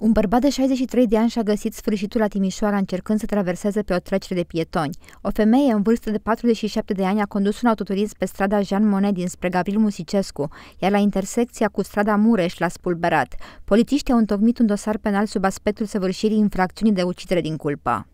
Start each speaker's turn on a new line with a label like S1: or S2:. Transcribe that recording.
S1: Un bărbat de 63 de ani și-a găsit sfârșitul la Timișoara încercând să traverseze pe o trecere de pietoni. O femeie în vârstă de 47 de ani a condus un autoturism pe strada Jean Monnet dinspre Gavril Musicescu, iar la intersecția cu strada Mureș l-a spulberat. Polițiștii au întocmit un dosar penal sub aspectul săvârșirii infracțiunii de ucidere din culpa.